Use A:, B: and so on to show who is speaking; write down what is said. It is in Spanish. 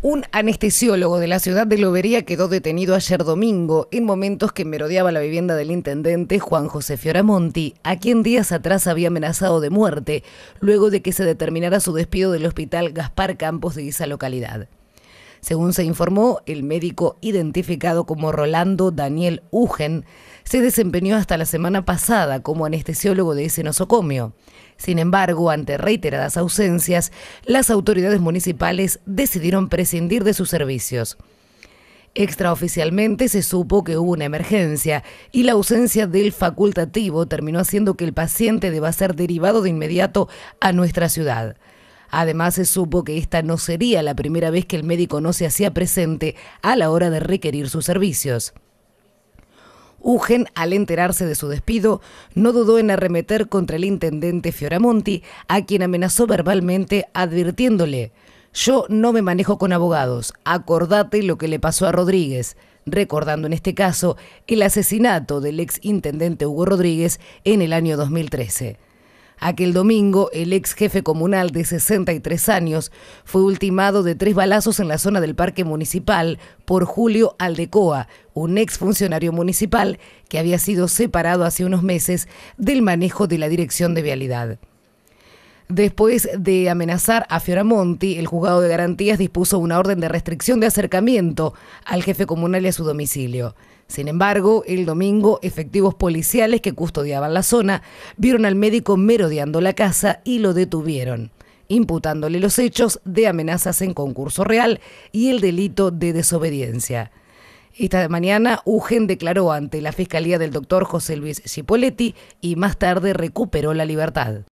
A: Un anestesiólogo de la ciudad de Lobería quedó detenido ayer domingo en momentos que merodeaba la vivienda del intendente Juan José Fioramonti, a quien días atrás había amenazado de muerte, luego de que se determinara su despido del hospital Gaspar Campos de esa localidad. Según se informó, el médico identificado como Rolando Daniel Ugen se desempeñó hasta la semana pasada como anestesiólogo de ese nosocomio. Sin embargo, ante reiteradas ausencias, las autoridades municipales decidieron prescindir de sus servicios. Extraoficialmente se supo que hubo una emergencia y la ausencia del facultativo terminó haciendo que el paciente deba ser derivado de inmediato a nuestra ciudad. Además, se supo que esta no sería la primera vez que el médico no se hacía presente a la hora de requerir sus servicios. Ugen, al enterarse de su despido, no dudó en arremeter contra el intendente Fioramonti, a quien amenazó verbalmente advirtiéndole, yo no me manejo con abogados, acordate lo que le pasó a Rodríguez, recordando en este caso el asesinato del ex intendente Hugo Rodríguez en el año 2013. Aquel domingo, el ex jefe comunal de 63 años fue ultimado de tres balazos en la zona del parque municipal por Julio Aldecoa, un ex funcionario municipal que había sido separado hace unos meses del manejo de la Dirección de Vialidad. Después de amenazar a Fioramonti, el juzgado de garantías dispuso una orden de restricción de acercamiento al jefe comunal y a su domicilio. Sin embargo, el domingo, efectivos policiales que custodiaban la zona vieron al médico merodeando la casa y lo detuvieron, imputándole los hechos de amenazas en concurso real y el delito de desobediencia. Esta mañana, Ugen declaró ante la fiscalía del doctor José Luis Cipoletti y más tarde recuperó la libertad.